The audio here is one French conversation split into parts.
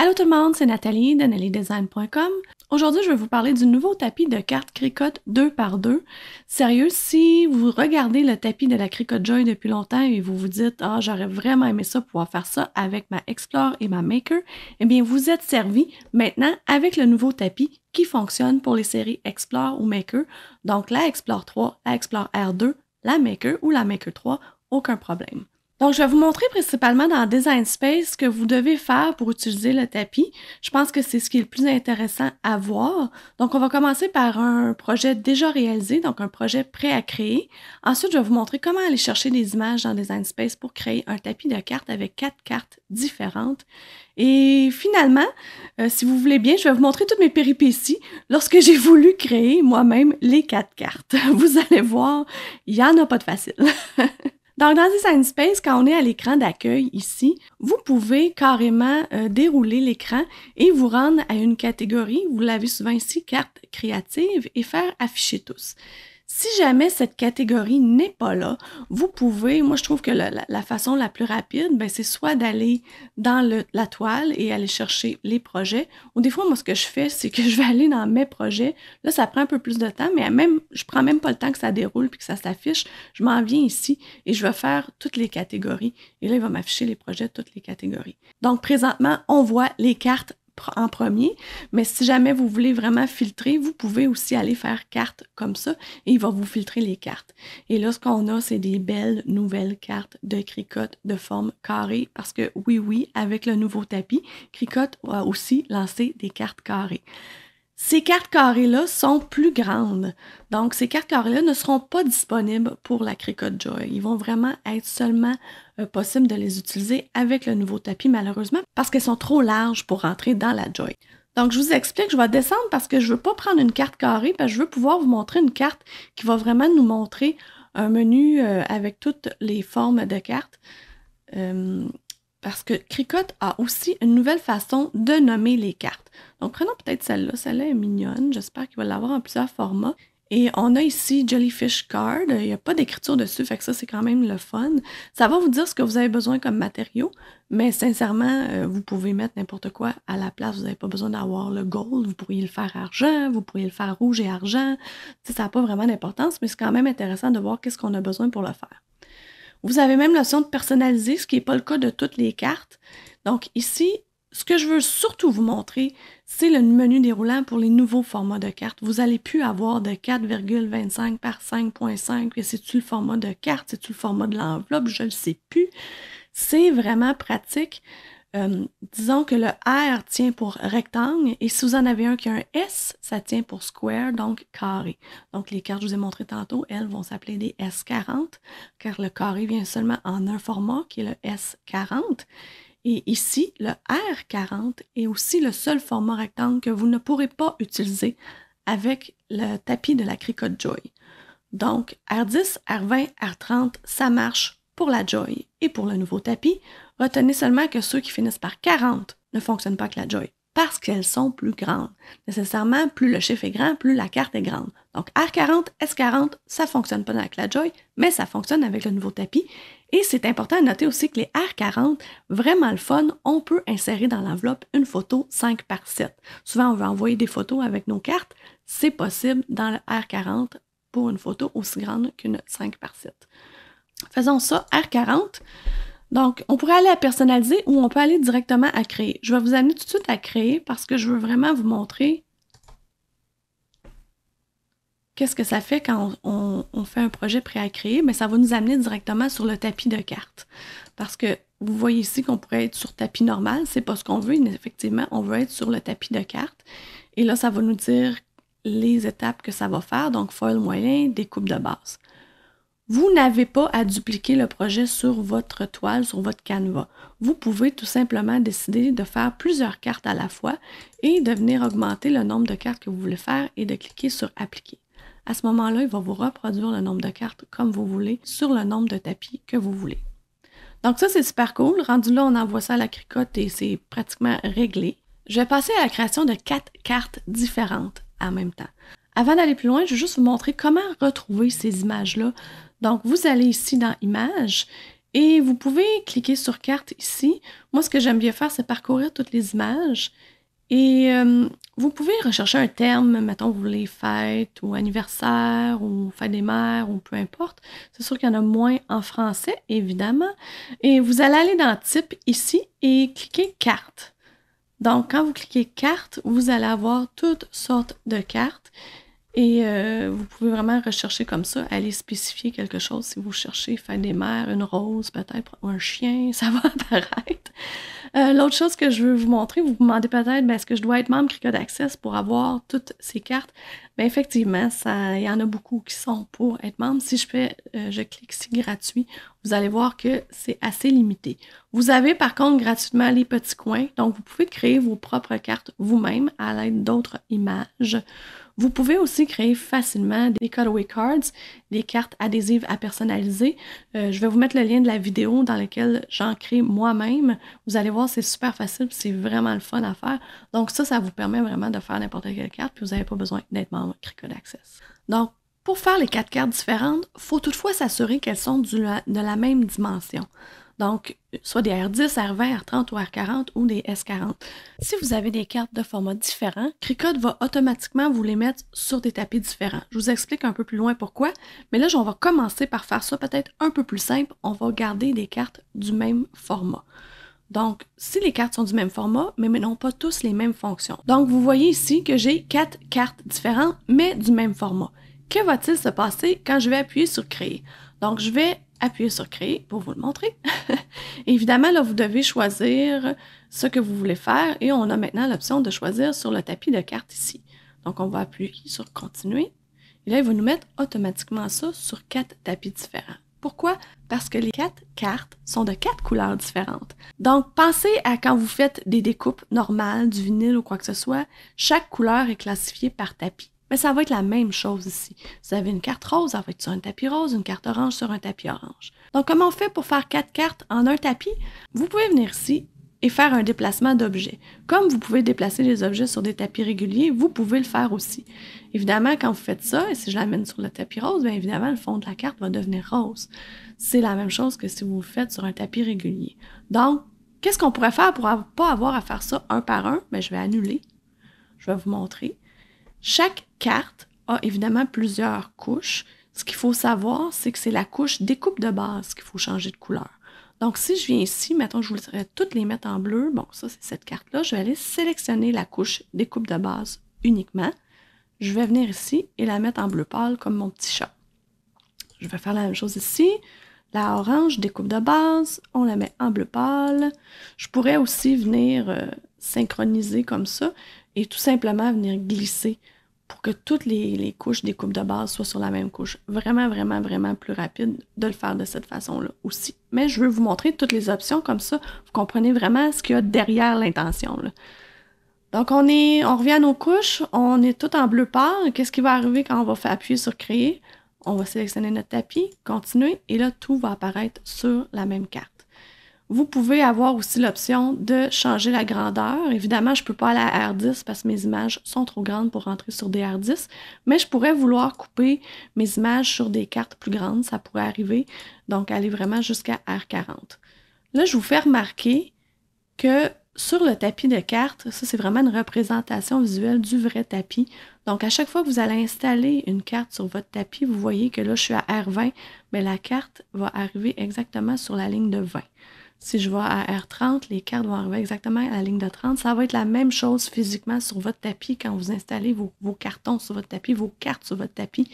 Allô tout le monde, c'est Nathalie d'AnalieDesign.com. Aujourd'hui, je vais vous parler du nouveau tapis de cartes Cricut 2 par 2 Sérieux, si vous regardez le tapis de la Cricut Joy depuis longtemps et vous vous dites « Ah, j'aurais vraiment aimé ça pouvoir faire ça avec ma Explore et ma Maker », eh bien, vous êtes servi maintenant avec le nouveau tapis qui fonctionne pour les séries Explore ou Maker. Donc, la Explore 3, la Explore R2, la Maker ou la Maker 3, aucun problème. Donc, je vais vous montrer principalement dans Design Space ce que vous devez faire pour utiliser le tapis. Je pense que c'est ce qui est le plus intéressant à voir. Donc, on va commencer par un projet déjà réalisé, donc un projet prêt à créer. Ensuite, je vais vous montrer comment aller chercher des images dans Design Space pour créer un tapis de cartes avec quatre cartes différentes. Et finalement, euh, si vous voulez bien, je vais vous montrer toutes mes péripéties lorsque j'ai voulu créer moi-même les quatre cartes. Vous allez voir, il n'y en a pas de facile. Donc, dans Design Space, quand on est à l'écran d'accueil ici, vous pouvez carrément euh, dérouler l'écran et vous rendre à une catégorie, vous l'avez souvent ici, carte créative, et faire afficher tous. Si jamais cette catégorie n'est pas là, vous pouvez, moi je trouve que la, façon la plus rapide, ben, c'est soit d'aller dans la toile et aller chercher les projets, ou des fois, moi ce que je fais, c'est que je vais aller dans mes projets. Là, ça prend un peu plus de temps, mais même, je prends même pas le temps que ça déroule puis que ça s'affiche. Je m'en viens ici et je vais faire toutes les catégories. Et là, il va m'afficher les projets de toutes les catégories. Donc, présentement, on voit les cartes en premier. Mais si jamais vous voulez vraiment filtrer, vous pouvez aussi aller faire carte comme ça et il va vous filtrer les cartes. Et là, ce qu'on a, c'est des belles nouvelles cartes de Cricotte de forme carrée parce que oui, oui, avec le nouveau tapis, Cricot a aussi lancé des cartes carrées. Ces cartes carrées-là sont plus grandes. Donc, ces cartes carrées-là ne seront pas disponibles pour la Cricut Joy. Ils vont vraiment être seulement euh, possibles de les utiliser avec le nouveau tapis, malheureusement, parce qu'elles sont trop larges pour rentrer dans la Joy. Donc, je vous explique, je vais descendre parce que je ne veux pas prendre une carte carrée, parce que je veux pouvoir vous montrer une carte qui va vraiment nous montrer un menu euh, avec toutes les formes de cartes. Euh, parce que Cricut a aussi une nouvelle façon de nommer les cartes. Donc prenons peut-être celle-là. Celle-là est mignonne. J'espère qu'il va l'avoir en plusieurs formats. Et on a ici Jellyfish Card. Il n'y a pas d'écriture dessus, fait que ça, c'est quand même le fun. Ça va vous dire ce que vous avez besoin comme matériaux, mais sincèrement, euh, vous pouvez mettre n'importe quoi à la place. Vous n'avez pas besoin d'avoir le gold. Vous pourriez le faire argent, vous pourriez le faire rouge et argent. ça n'a pas vraiment d'importance, mais c'est quand même intéressant de voir qu'est-ce qu'on a besoin pour le faire. Vous avez même l'option de personnaliser, ce qui n'est pas le cas de toutes les cartes. Donc ici, ce que je veux surtout vous montrer, c'est le menu déroulant pour les nouveaux formats de cartes. Vous n'allez plus avoir de 4,25 par 5,5. C'est-tu le format de carte? C'est-tu le format de l'enveloppe? Je ne le sais plus. C'est vraiment pratique. Euh, disons que le R tient pour rectangle et si vous en avez un qui a un S, ça tient pour square, donc carré. Donc les cartes que je vous ai montrées tantôt, elles vont s'appeler des S40 car le carré vient seulement en un format qui est le S40. Et ici, le R40 est aussi le seul format rectangle que vous ne pourrez pas utiliser avec le tapis de la Cricut Joy. Donc, R10, R20, R30, ça marche pour la Joy et pour le nouveau tapis, retenez seulement que ceux qui finissent par 40 ne fonctionnent pas avec la Joy parce qu'elles sont plus grandes. Nécessairement, plus le chiffre est grand, plus la carte est grande. Donc R40, S40, ça ne fonctionne pas avec la Joy, mais ça fonctionne avec le nouveau tapis. Et c'est important à noter aussi que les R40, vraiment le fun, on peut insérer dans l'enveloppe une photo 5 par 7. Souvent, on veut envoyer des photos avec nos cartes. C'est possible dans le R40 pour une photo aussi grande qu'une 5 par 7. Faisons ça, R40. Donc, on pourrait aller à personnaliser ou on peut aller directement à créer. Je vais vous amener tout de suite à créer parce que je veux vraiment vous montrer qu'est-ce que ça fait quand on, fait un projet prêt à créer, mais ça va nous amener directement sur le tapis de cartes. Parce que vous voyez ici qu'on pourrait être sur tapis normal, c'est pas ce qu'on veut, effectivement, on veut être sur le tapis de carte. Et là, ça va nous dire les étapes que ça va faire, donc foil moyen, découpe de base. Vous n'avez pas à dupliquer le projet sur votre toile, sur votre canevas. Vous pouvez tout simplement décider de faire plusieurs cartes à la fois et de venir augmenter le nombre de cartes que vous voulez faire et de cliquer sur Appliquer. À ce moment-là, il va vous reproduire le nombre de cartes comme vous voulez sur le nombre de tapis que vous voulez. Donc ça, c'est super cool. Rendu là, on envoie ça à la Cricote et c'est pratiquement réglé. Je vais passer à la création de quatre cartes différentes en même temps. Avant d'aller plus loin, je vais juste vous montrer comment retrouver ces images-là donc, vous allez ici dans Images et vous pouvez cliquer sur Carte ici. Moi, ce que j'aime bien faire, c'est parcourir toutes les images. Et euh, vous pouvez rechercher un terme, mettons, vous voulez fête ou anniversaire ou fête des mères ou peu importe. C'est sûr qu'il y en a moins en français, évidemment. Et vous allez aller dans Type ici et cliquer Carte. Donc, quand vous cliquez Carte, vous allez avoir toutes sortes de cartes. Et euh, vous pouvez vraiment rechercher comme ça, aller spécifier quelque chose si vous cherchez faire des mères, une rose peut-être, un chien, ça va apparaître. Euh, l'autre chose que je veux vous montrer, vous vous demandez peut-être, ben, est-ce que je dois être membre Cricut Access pour avoir toutes ces cartes? Ben, effectivement, il y en a beaucoup qui sont pour être membre. Si je fais, euh, je clique ici gratuit, vous allez voir que c'est assez limité. Vous avez par contre gratuitement les petits coins, donc vous pouvez créer vos propres cartes vous-même à l'aide d'autres images vous pouvez aussi créer facilement des cutaway cards, des cartes adhésives à personnaliser. Euh, je vais vous mettre le lien de la vidéo dans laquelle j'en crée moi-même. Vous allez voir, c'est super facile, c'est vraiment le fun à faire. Donc ça, ça vous permet vraiment de faire n'importe quelle carte, puis vous n'avez pas besoin d'être membre Cricut Access. Donc, pour faire les quatre cartes différentes, il faut toutefois s'assurer qu'elles sont de la même dimension. Donc, soit des R10, R20, R30 ou R40 ou des S40. Si vous avez des cartes de format différents, Cricut va automatiquement vous les mettre sur des tapis différents. Je vous explique un peu plus loin pourquoi, mais là, on va commencer par faire ça peut-être un peu plus simple. On va garder des cartes du même format. Donc, si les cartes sont du même format, mais n'ont pas tous les mêmes fonctions. Donc, vous voyez ici que j'ai quatre cartes différentes, mais du même format. Que va-t-il se passer quand je vais appuyer sur Créer? Donc, je vais appuyez sur Créer pour vous le montrer. Évidemment, là, vous devez choisir ce que vous voulez faire et on a maintenant l'option de choisir sur le tapis de cartes ici. Donc, on va appuyer sur Continuer et là, il va nous mettre automatiquement ça sur quatre tapis différents. Pourquoi? Parce que les quatre cartes sont de quatre couleurs différentes. Donc, pensez à quand vous faites des découpes normales, du vinyle ou quoi que ce soit, chaque couleur est classifiée par tapis. Mais ça va être la même chose ici. Vous avez une carte rose, ça va être sur un tapis rose, une carte orange sur un tapis orange. Donc, comment on fait pour faire quatre cartes en un tapis? Vous pouvez venir ici et faire un déplacement d'objets. Comme vous pouvez déplacer les objets sur des tapis réguliers, vous pouvez le faire aussi. Évidemment, quand vous faites ça, et si je l'amène sur le tapis rose, bien évidemment, le fond de la carte va devenir rose. C'est la même chose que si vous le faites sur un tapis régulier. Donc, qu'est-ce qu'on pourrait faire pour ne pas avoir à faire ça un par un? mais je vais annuler. Je vais vous montrer. Chaque carte a évidemment plusieurs couches. Ce qu'il faut savoir, c'est que c'est la couche découpe de base qu'il faut changer de couleur. Donc, si je viens ici, mettons, je voudrais toutes les mettre en bleu. Bon, ça, c'est cette carte-là. Je vais aller sélectionner la couche découpe de base uniquement. Je vais venir ici et la mettre en bleu pâle comme mon petit chat. Je vais faire la même chose ici. La orange découpe de base, on la met en bleu pâle. Je pourrais aussi venir euh, synchroniser comme ça et tout simplement venir glisser pour que toutes les, couches des coupes de base soient sur la même couche. Vraiment, vraiment, vraiment plus rapide de le faire de cette façon-là aussi. Mais je veux vous montrer toutes les options comme ça, vous comprenez vraiment ce qu'il y a derrière l'intention. Donc on, est, on revient à nos couches, on est tout en bleu pâle. Qu'est-ce qui va arriver quand on va faire appuyer sur créer? On va sélectionner notre tapis, continuer, et là tout va apparaître sur la même carte. Vous pouvez avoir aussi l'option de changer la grandeur. Évidemment, je ne peux pas aller à R10 parce que mes images sont trop grandes pour rentrer sur des R10, mais je pourrais vouloir couper mes images sur des cartes plus grandes, ça pourrait arriver. Donc, aller vraiment jusqu'à R40. Là, je vous fais remarquer que sur le tapis de cartes, ça c'est vraiment une représentation visuelle du vrai tapis. Donc à chaque fois que vous allez installer une carte sur votre tapis, vous voyez que là je suis à R20, mais la carte va arriver exactement sur la ligne de 20. Si je vais à R30, les cartes vont arriver exactement à la ligne de 30. Ça va être la même chose physiquement sur votre tapis quand vous installez vos, cartons sur votre tapis, vos cartes sur votre tapis.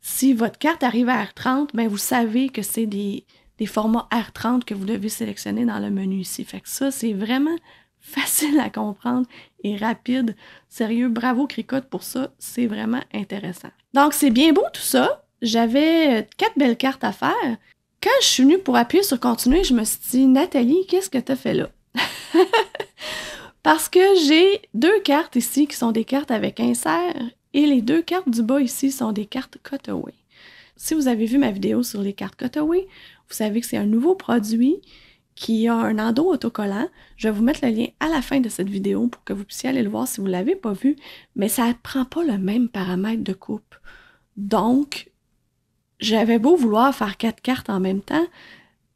Si votre carte arrive à R30, bien, vous savez que c'est des, formats R30 que vous devez sélectionner dans le menu ici. Fait que ça, c'est vraiment facile à comprendre et rapide. Sérieux, bravo Cricotte pour ça, c'est vraiment intéressant. Donc, c'est bien beau tout ça. J'avais quatre belles cartes à faire quand je suis venue pour appuyer sur continuer, je me suis dit, Nathalie, qu'est-ce que tu as fait là? Parce que j'ai deux cartes ici qui sont des cartes avec insert et les deux cartes du bas ici sont des cartes cutaway. Si vous avez vu ma vidéo sur les cartes cutaway, vous savez que c'est un nouveau produit qui a un endo autocollant. Je vais vous mettre le lien à la fin de cette vidéo pour que vous puissiez aller le voir si vous ne l'avez pas vu, mais ça ne prend pas le même paramètre de coupe. Donc, j'avais beau vouloir faire quatre cartes en même temps,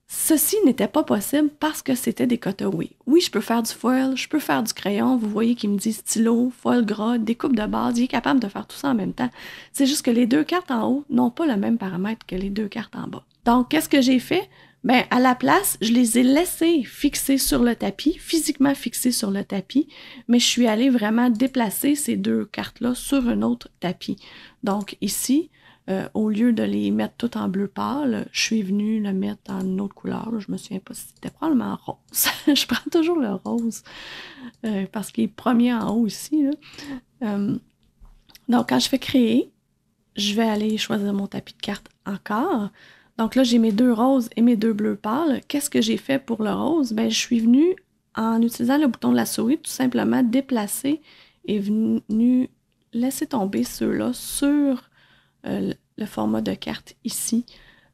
ceci n'était pas possible parce que c'était des cutaways. Oui, je peux faire du foil, je peux faire du crayon, vous voyez qu'il me dit stylo, foil gras, découpe de base, il est capable de faire tout ça en même temps. C'est juste que les deux cartes en haut n'ont pas le même paramètre que les deux cartes en bas. Donc, qu'est-ce que j'ai fait? Ben, à la place, je les ai laissées fixées sur le tapis, physiquement fixées sur le tapis, mais je suis allée vraiment déplacer ces deux cartes-là sur un autre tapis. Donc, ici, euh, au lieu de les mettre toutes en bleu pâle, je suis venue le mettre en une autre couleur. Je me souviens pas si c'était probablement rose. je prends toujours le rose euh, parce qu'il est premier en haut ici. Euh, donc, quand je fais créer, je vais aller choisir mon tapis de carte encore. Donc là, j'ai mes deux roses et mes deux bleus pâles. Qu'est-ce que j'ai fait pour le rose? Ben, je suis venue en utilisant le bouton de la souris, tout simplement déplacer et venu laisser tomber ceux-là sur euh, le format de carte ici,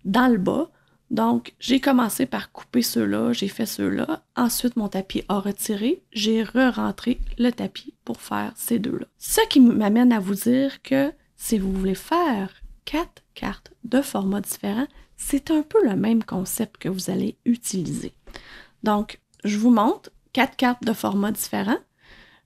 dans le bas. Donc, j'ai commencé par couper ceux-là, j'ai fait ceux-là. Ensuite, mon tapis a retiré. J'ai re-rentré le tapis pour faire ces deux-là. Ce qui m'amène à vous dire que si vous voulez faire quatre cartes de formats différents, c'est un peu le même concept que vous allez utiliser. Donc, je vous montre quatre cartes de formats différents.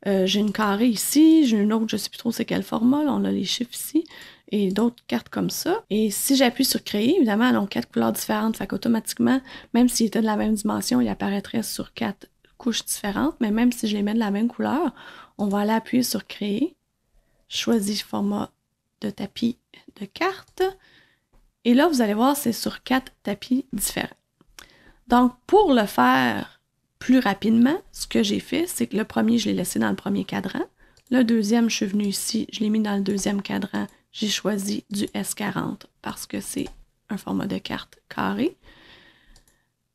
Euh, j'ai une carrée ici, j'ai une autre, je ne sais plus trop c'est quel format, on a les chiffres ici et d'autres cartes comme ça. Et si j'appuie sur créer, évidemment, elles ont quatre couleurs différentes. Fait qu'automatiquement, même s'ils étaient de la même dimension, il apparaîtrait sur quatre couches différentes. Mais même si je les mets de la même couleur, on va aller appuyer sur créer. choisir format de tapis de carte ». Et là, vous allez voir, c'est sur quatre tapis différents. Donc, pour le faire plus rapidement, ce que j'ai fait, c'est que le premier, je l'ai laissé dans le premier cadran. Le deuxième, je suis venue ici, je l'ai mis dans le deuxième cadran j'ai choisi du S40 parce que c'est un format de carte carré.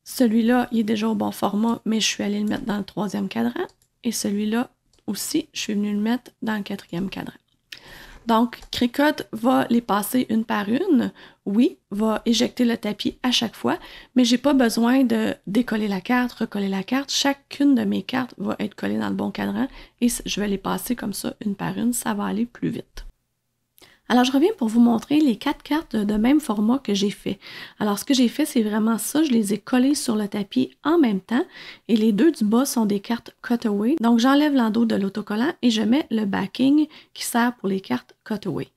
Celui-là, il est déjà au bon format, mais je suis allée le mettre dans le troisième cadran. Et celui-là aussi, je suis venue le mettre dans le quatrième cadran. Donc, Cricut va les passer une par une. Oui, va éjecter le tapis à chaque fois, mais j'ai pas besoin de décoller la carte, recoller la carte. Chacune de mes cartes va être collée dans le bon cadran et je vais les passer comme ça une par une. Ça va aller plus vite. Alors, je reviens pour vous montrer les quatre cartes de même format que j'ai fait. Alors, ce que j'ai fait, c'est vraiment ça. Je les ai collées sur le tapis en même temps. Et les deux du bas sont des cartes cutaway. Donc, j'enlève l'endos de l'autocollant et je mets le backing qui sert pour les cartes cutaway.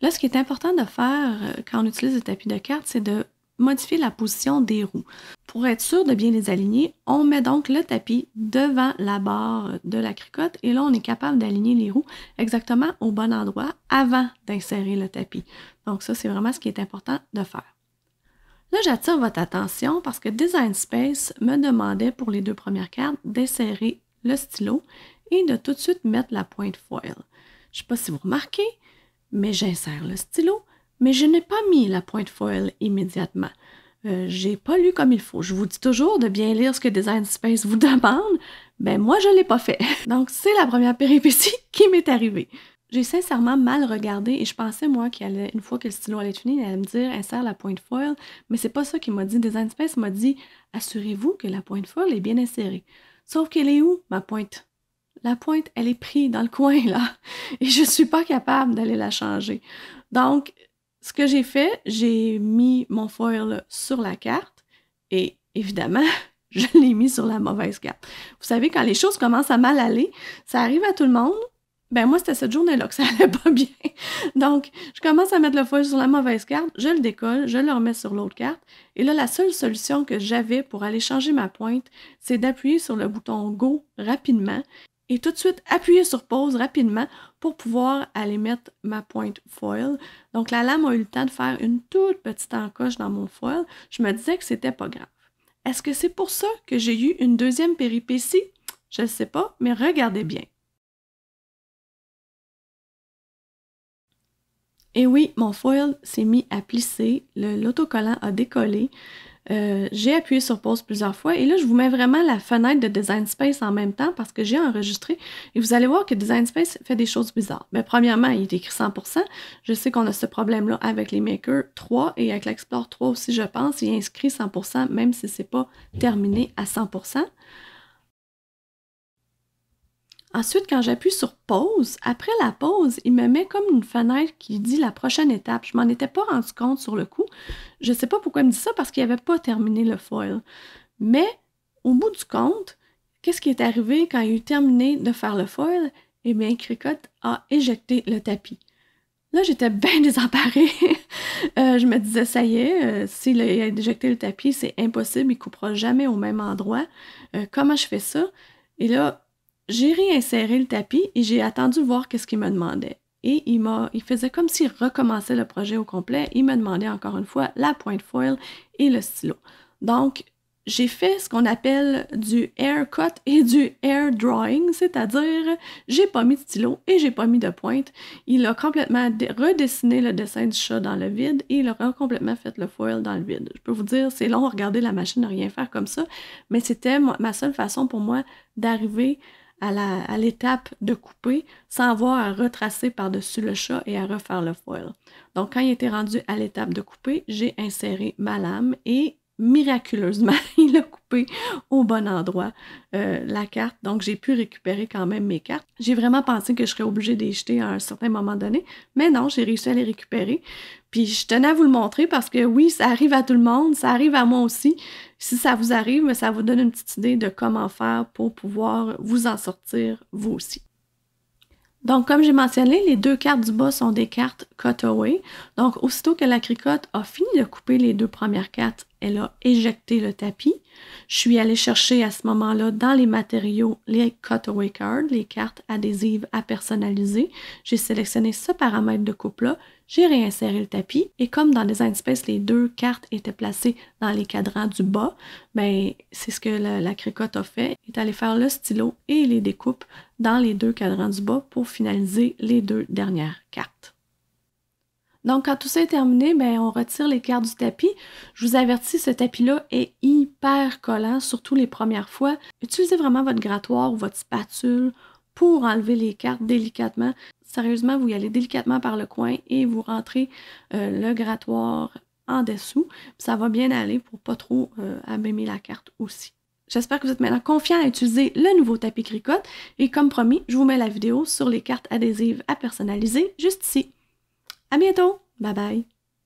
Là, ce qui est important de faire euh, quand on utilise des tapis de cartes, c'est de modifier la position des roues. Pour être sûr de bien les aligner, on met donc le tapis devant la barre de la cricotte et là, on est capable d'aligner les roues exactement au bon endroit avant d'insérer le tapis. Donc ça, c'est vraiment ce qui est important de faire. Là, j'attire votre attention parce que Design Space me demandait pour les deux premières cartes d'insérer le stylo et de tout de suite mettre la pointe foil. Je ne sais pas si vous remarquez, mais j'insère le stylo, mais je n'ai pas mis la pointe foil immédiatement. Euh, j'ai pas lu comme il faut. Je vous dis toujours de bien lire ce que Design Space vous demande. mais ben, moi, je l'ai pas fait. Donc, c'est la première péripétie qui m'est arrivée. J'ai sincèrement mal regardé et je pensais, moi, qu'une fois que le stylo allait être fini, il allait me dire insère la pointe foil, mais c'est pas ça qu'il m'a dit. Design Space m'a dit assurez-vous que la pointe foil est bien insérée. Sauf qu'elle est où, ma pointe La pointe, elle est prise dans le coin, là, et je suis pas capable d'aller la changer. Donc, ce que j'ai fait, j'ai mis mon foil sur la carte et évidemment, je l'ai mis sur la mauvaise carte. Vous savez, quand les choses commencent à mal aller, ça arrive à tout le monde. Ben moi, c'était cette journée-là que ça allait pas bien. Donc, je commence à mettre le foil sur la mauvaise carte, je le décolle, je le remets sur l'autre carte. Et là, la seule solution que j'avais pour aller changer ma pointe, c'est d'appuyer sur le bouton Go rapidement et tout de suite appuyer sur pause rapidement pour pouvoir aller mettre ma pointe foil. Donc la lame a eu le temps de faire une toute petite encoche dans mon foil. Je me disais que c'était pas grave. Est-ce que c'est pour ça que j'ai eu une deuxième péripétie? Je ne sais pas, mais regardez bien. Et oui, mon foil s'est mis à plisser, l'autocollant a décollé, euh, j'ai appuyé sur pause plusieurs fois et là, je vous mets vraiment la fenêtre de Design Space en même temps parce que j'ai enregistré et vous allez voir que Design Space fait des choses bizarres. Mais ben, premièrement, il est écrit 100%. Je sais qu'on a ce problème-là avec les Maker 3 et avec l'Explore 3 aussi, je pense. Il inscrit 100% même si c'est pas terminé à 100%. Ensuite, quand j'appuie sur pause, après la pause, il me met comme une fenêtre qui dit la prochaine étape. Je m'en étais pas rendu compte sur le coup. Je ne sais pas pourquoi il me dit ça parce qu'il n'avait pas terminé le foil. Mais au bout du compte, qu'est-ce qui est arrivé quand il a terminé de faire le foil? Eh bien, Cricotte a éjecté le tapis. Là, j'étais bien désemparée. Euh, je me disais, ça y est, euh, s'il a éjecté le tapis, c'est impossible, il coupera jamais au même endroit. Euh, comment je fais ça? Et là, j'ai réinséré le tapis et j'ai attendu voir qu'est-ce qu'il me demandait. Et il, m'a, il faisait comme s'il recommençait le projet au complet. Il me demandait encore une fois la pointe foil et le stylo. Donc, j'ai fait ce qu'on appelle du air cut et du air drawing, c'est-à-dire j'ai pas mis de stylo et j'ai pas mis de pointe. Il a complètement redessiné le dessin du chat dans le vide et il a complètement fait le foil dans le vide. Je peux vous dire, c'est long à regarder la machine ne rien faire comme ça, mais c'était ma seule façon pour moi d'arriver à l'étape de couper sans avoir à retracer par-dessus le chat et à refaire le foil. Donc, quand il était rendu à l'étape de couper, j'ai inséré ma lame et miraculeusement, il a au bon endroit, euh, la carte. Donc, j'ai pu récupérer quand même mes cartes. J'ai vraiment pensé que je serais obligée de jeter à un certain moment donné, mais non, j'ai réussi à les récupérer. Puis, je tenais à vous le montrer parce que oui, ça arrive à tout le monde, ça arrive à moi aussi. Si ça vous arrive, ça vous donne une petite idée de comment faire pour pouvoir vous en sortir vous aussi. Donc, comme j'ai mentionné, les deux cartes du bas sont des cartes cutaway. Donc, aussitôt que la cricotte a fini de couper les deux premières cartes, elle a éjecté le tapis. Je suis allée chercher à ce moment-là dans les matériaux les cutaway cards, les cartes adhésives à personnaliser. J'ai sélectionné ce paramètre de coupe-là. J'ai réinséré le tapis et comme dans Design Space, les deux cartes étaient placées dans les cadrans du bas, ben, c'est ce que la, crécote a fait, est allée faire le stylo et les découpes dans les deux cadrans du bas pour finaliser les deux dernières cartes. Donc, quand tout ça est terminé, ben, on retire les cartes du tapis. Je vous avertis, ce tapis-là est hyper collant, surtout les premières fois. Utilisez vraiment votre grattoir ou votre spatule pour enlever les cartes délicatement. Sérieusement, vous y allez délicatement par le coin et vous rentrez euh, le grattoir en dessous. Ça va bien aller pour pas trop euh, abîmer la carte aussi. J'espère que vous êtes maintenant confiant à utiliser le nouveau tapis cricotte et comme promis, je vous mets la vidéo sur les cartes adhésives à personnaliser juste ici. À bientôt! Bye bye!